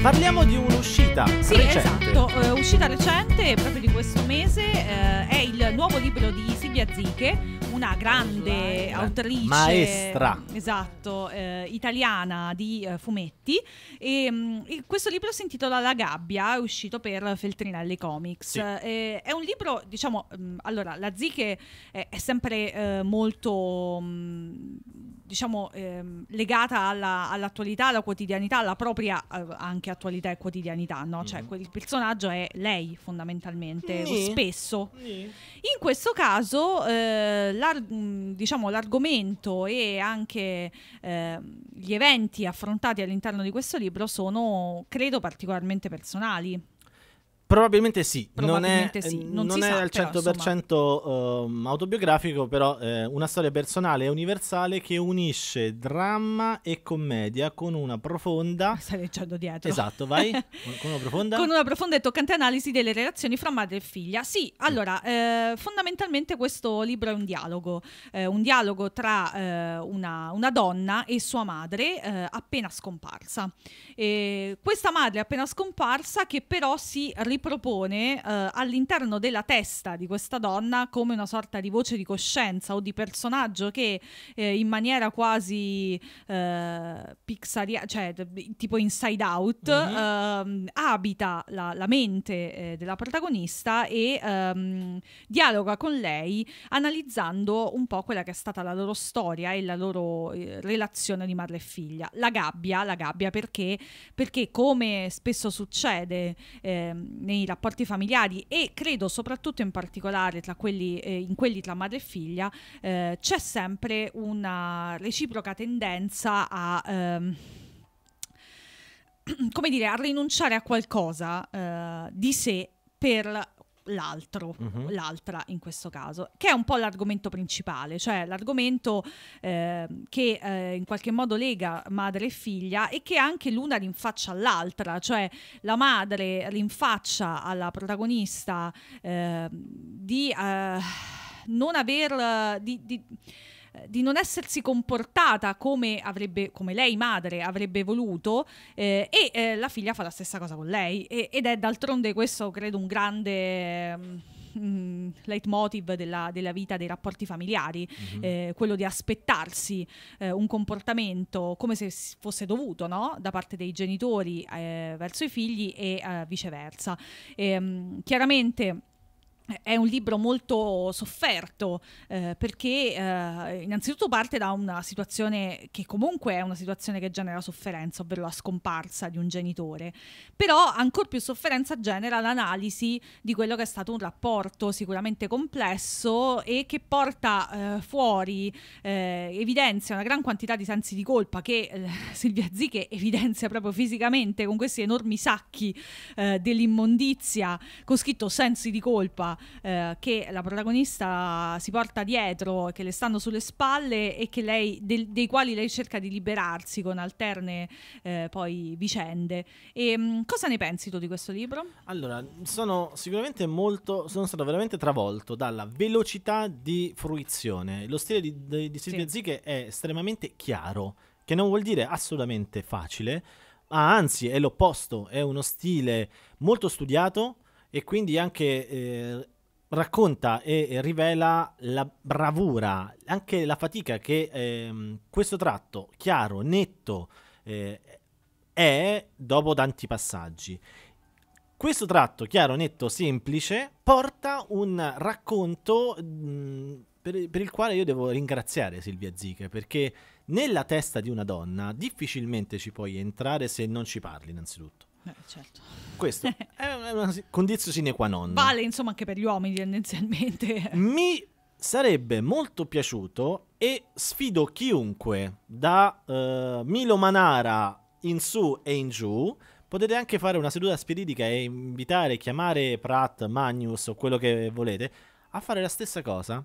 Parliamo di un'uscita sì, recente. Esatto, uh, uscita recente proprio di questo mese uh, è il nuovo libro di Silvia Ziche, una grande autrice maestra esatto, eh, italiana di eh, fumetti e, mh, mm, e, questo libro si intitola La gabbia è uscito per Feltrinelli Comics sì. eh, è un libro diciamo mh, mm, allora la Ziche è, è sempre eh, molto mh, mm, diciamo, ehm, legata alla, all'attualità, alla quotidianità, alla propria eh, anche attualità e quotidianità, no? Cioè, mm. Mm-hmm. il personaggio è lei fondamentalmente, mm. spesso. Mm. In questo caso, eh, l'ar- mm, diciamo, l'argomento e anche eh, gli eventi affrontati all'interno di questo libro sono, credo, particolarmente personali. Probabilmente sì, Probabilmente non è, sì. Non non è sa, al 100% però, uh, autobiografico, però è eh, una storia personale e universale che unisce dramma e commedia con una profonda... Stai leggendo dietro. Esatto, vai. con una profonda... Con una profonda e toccante analisi delle relazioni fra madre e figlia. Sì, allora, eh, fondamentalmente questo libro è un dialogo, eh, un dialogo tra eh, una, una, donna e sua madre eh, appena scomparsa. E questa madre appena scomparsa che però si riprende ripropone eh, all'interno della testa di questa donna come una sorta di voce di coscienza o di personaggio che eh, in maniera quasi eh, pixaria, cioè tipo inside out, mm-hmm. ehm, abita la, la mente eh, della protagonista e ehm, dialoga con lei analizzando un po' quella che è stata la loro storia e la loro eh, relazione di madre e figlia. La gabbia, la gabbia perché, perché come spesso succede eh, nei rapporti familiari e credo soprattutto in particolare quelli, eh, in quelli tra madre e figlia eh, c'è sempre una reciproca tendenza a... Ehm, come dire, a rinunciare a qualcosa eh, di sé per l'altro, uh-huh. l'altra in questo caso, che è un po' l'argomento principale, cioè l'argomento eh, che eh, in qualche modo lega madre e figlia e che anche l'una rinfaccia all'altra, cioè la madre rinfaccia alla protagonista ehm, eh, di non aver... Di, di, di non essersi comportata come, avrebbe, come lei madre avrebbe voluto eh, e eh, la figlia fa la stessa cosa con lei e, ed è d'altronde questo credo un grande mm, mm, leitmotiv della, della, vita dei rapporti familiari mm-hmm. eh, quello di aspettarsi eh, un comportamento come se fosse dovuto no? da parte dei genitori eh, verso i figli e eh, viceversa e, mm, chiaramente è un libro molto sofferto eh, perché eh, innanzitutto parte da una situazione che comunque è una situazione che genera sofferenza, ovvero la scomparsa di un genitore, però ancor più sofferenza genera l'analisi di quello che è stato un rapporto sicuramente complesso e che porta eh, fuori, eh, evidenzia una gran quantità di sensi di colpa che eh, Silvia Ziche evidenzia proprio fisicamente con questi enormi sacchi eh, dell'immondizia con scritto sensi di colpa eh, che la protagonista si porta dietro, che le stanno sulle spalle e lei, de dei quali lei cerca di liberarsi con alterne eh, poi vicende. E, mh, mm, cosa ne pensi tu di questo libro? Allora, sono sicuramente molto, sono stato veramente travolto dalla velocità di fruizione. Lo stile di, di, di Silvia sì. Zicche è estremamente chiaro, che non vuol dire assolutamente facile, ma anzi è l'opposto, è uno stile molto studiato e quindi anche eh, racconta e rivela la bravura, anche la fatica che eh, questo tratto chiaro, netto, eh, è dopo tanti passaggi. Questo tratto chiaro, netto, semplice porta un racconto mh, mm, per, per, il quale io devo ringraziare Silvia Ziche perché nella testa di una donna difficilmente ci puoi entrare se non ci parli innanzitutto. Eh, certo. Questo è una condizione sine qua non. Vale insomma anche per gli uomini tendenzialmente. Mi sarebbe molto piaciuto e sfido chiunque da uh, Milo Manara in su e in giù. Potete anche fare una seduta spiritica e invitare, chiamare Pratt, Magnus o quello che volete a fare la stessa cosa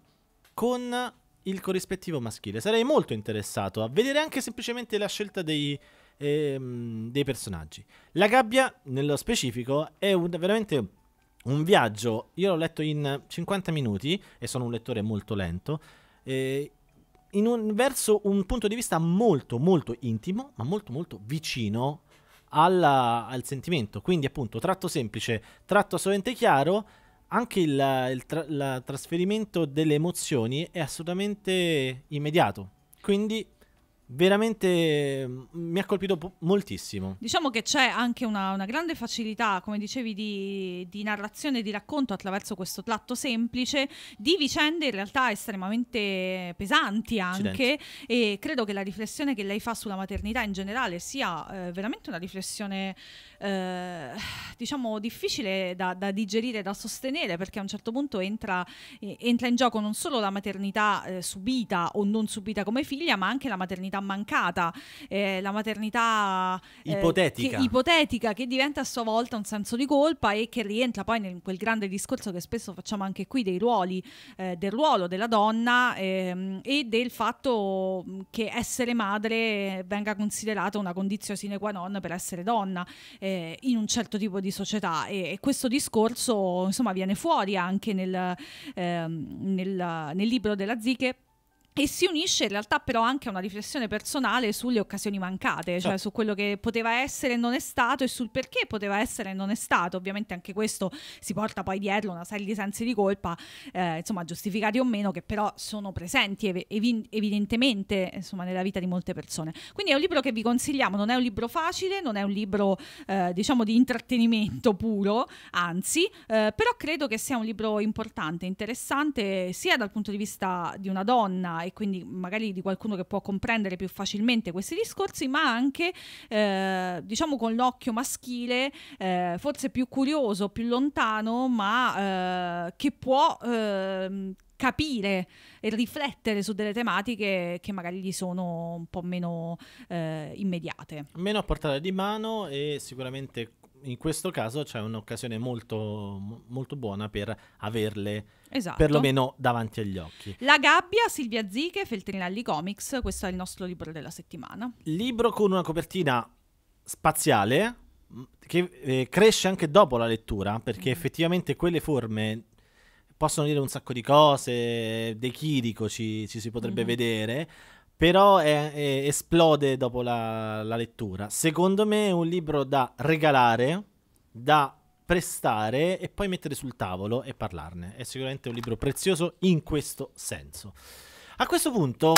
con il corrispettivo maschile. Sarei molto interessato a vedere anche semplicemente la scelta dei, ehm, dei personaggi. La gabbia, nello specifico, è un, veramente un viaggio. Io l'ho letto in 50 minuti e sono un lettore molto lento. Eh, un, verso un punto di vista molto molto intimo, ma molto molto vicino alla, al sentimento. Quindi, appunto, tratto semplice, tratto assolutamente chiaro. Anche il, il, tra, il trasferimento delle emozioni è assolutamente immediato. Quindi veramente mm, mi ha colpito po- moltissimo. Diciamo che c'è anche una, una grande facilità, come dicevi, di, di narrazione e di racconto attraverso questo tratto semplice di vicende in realtà estremamente pesanti anche Accidenti. e credo che la riflessione che lei fa sulla maternità in generale sia eh, veramente una riflessione eh, diciamo difficile da, da, digerire, da sostenere perché a un certo punto entra, eh, entra in gioco non solo la maternità eh, subita o non subita come figlia ma anche la maternità maternità mancata, eh, la maternità eh, ipotetica. Che, ipotetica. Che, diventa a sua volta un senso di colpa e che rientra poi in quel grande discorso che spesso facciamo anche qui dei ruoli, eh, del ruolo della donna ehm, e del fatto mm, che essere madre venga considerata una condizione sine qua non per essere donna eh, in un certo tipo di società e, e questo discorso insomma viene fuori anche nel, ehm, nel, nel libro della Ziche e si unisce in realtà però anche a una riflessione personale sulle occasioni mancate, cioè certo. su quello che poteva essere e non è stato e sul perché poteva essere e non è stato. Ovviamente anche questo si porta poi dietro una serie di sensi di colpa, eh, insomma, giustificati o meno, che però sono presenti ev ev evidentemente insomma, nella vita di molte persone. Quindi è un libro che vi consigliamo, non è un libro facile, non è un libro eh, diciamo di intrattenimento puro, anzi, eh, però credo che sia un libro importante, interessante sia dal punto di vista di una donna, e quindi magari di qualcuno che può comprendere più facilmente questi discorsi, ma anche eh, diciamo con l'occhio maschile, eh, forse più curioso, più lontano, ma eh, che può ehm, capire e riflettere su delle tematiche che magari gli sono un po' meno eh, immediate. Meno a portata di mano e sicuramente in questo caso c'è un'occasione molto, molto buona per averle esatto. perlomeno davanti agli occhi. La gabbia, Silvia Ziche, Feltrinelli Comics, questo è il nostro libro della settimana. Libro con una copertina spaziale mm, che eh, cresce anche dopo la lettura, perché mm. effettivamente quelle forme possono dire un sacco di cose, dei Chirico ci, ci si potrebbe mm. vedere, però è, è, esplode dopo la, la, lettura. Secondo me è un libro da regalare, da prestare e poi mettere sul tavolo e parlarne. È sicuramente un libro prezioso in questo senso. A questo punto...